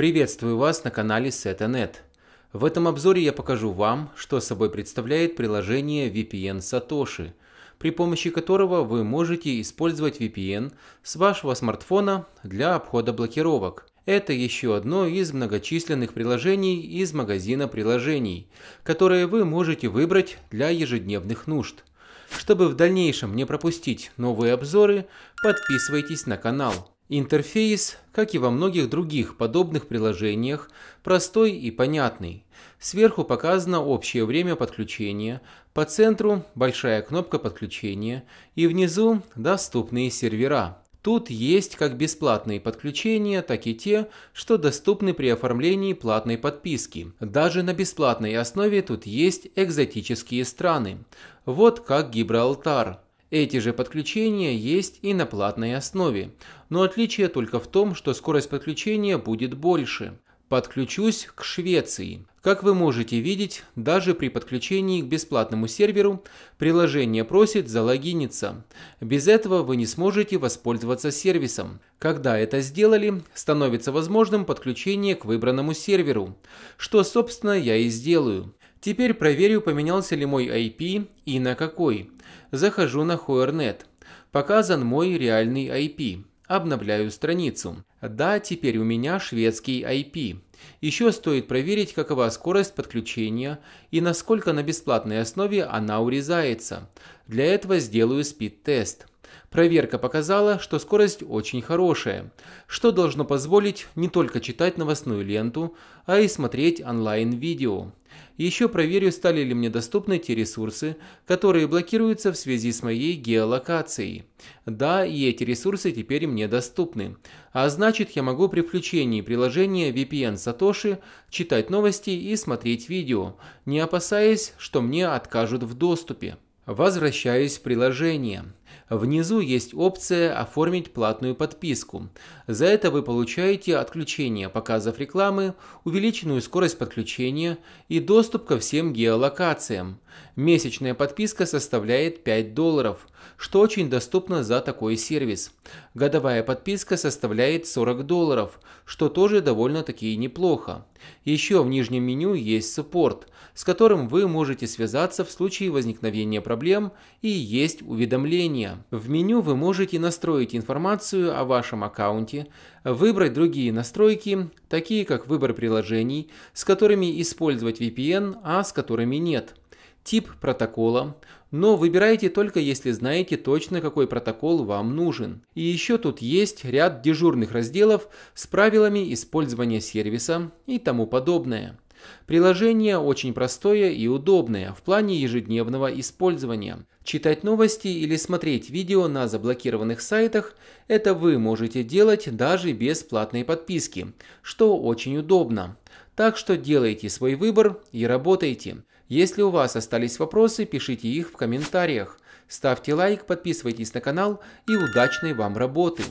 Приветствую вас на канале SetaNet. В этом обзоре я покажу вам, что собой представляет приложение VPN Satoshi, при помощи которого вы можете использовать VPN с вашего смартфона для обхода блокировок. Это еще одно из многочисленных приложений из магазина приложений, которые вы можете выбрать для ежедневных нужд. Чтобы в дальнейшем не пропустить новые обзоры, подписывайтесь на канал. Интерфейс, как и во многих других подобных приложениях, простой и понятный. Сверху показано общее время подключения, по центру большая кнопка подключения и внизу доступные сервера. Тут есть как бесплатные подключения, так и те, что доступны при оформлении платной подписки. Даже на бесплатной основе тут есть экзотические страны. Вот как Гибралтар, эти же подключения есть и на платной основе, но отличие только в том, что скорость подключения будет больше. Подключусь к Швеции. Как вы можете видеть, даже при подключении к бесплатному серверу приложение просит залогиниться. Без этого вы не сможете воспользоваться сервисом. Когда это сделали, становится возможным подключение к выбранному серверу, что собственно я и сделаю. Теперь проверю, поменялся ли мой IP и на какой. Захожу на HoerNet. Показан мой реальный IP. Обновляю страницу. Да, теперь у меня шведский IP. Еще стоит проверить, какова скорость подключения и насколько на бесплатной основе она урезается. Для этого сделаю спид-тест. Проверка показала, что скорость очень хорошая, что должно позволить не только читать новостную ленту, а и смотреть онлайн-видео. Еще проверю, стали ли мне доступны те ресурсы, которые блокируются в связи с моей геолокацией. Да, и эти ресурсы теперь мне доступны. А значит, я могу при включении приложения VPN Satoshi читать новости и смотреть видео, не опасаясь, что мне откажут в доступе. Возвращаюсь в приложение. Внизу есть опция «Оформить платную подписку». За это вы получаете отключение показов рекламы, увеличенную скорость подключения и доступ ко всем геолокациям. Месячная подписка составляет 5 долларов, что очень доступно за такой сервис. Годовая подписка составляет 40 долларов, что тоже довольно-таки неплохо. Еще в нижнем меню есть суппорт, с которым вы можете связаться в случае возникновения проблем и есть уведомления дня. В меню вы можете настроить информацию о вашем аккаунте, выбрать другие настройки, такие как выбор приложений, с которыми использовать VPN, а с которыми нет, тип протокола, но выбирайте только если знаете точно, какой протокол вам нужен. И еще тут есть ряд дежурных разделов с правилами использования сервиса и тому подобное. Приложение очень простое и удобное в плане ежедневного использования. Читать новости или смотреть видео на заблокированных сайтах – это вы можете делать даже без платной подписки, что очень удобно. Так что делайте свой выбор и работайте. Если у вас остались вопросы, пишите их в комментариях. Ставьте лайк, подписывайтесь на канал и удачной вам работы!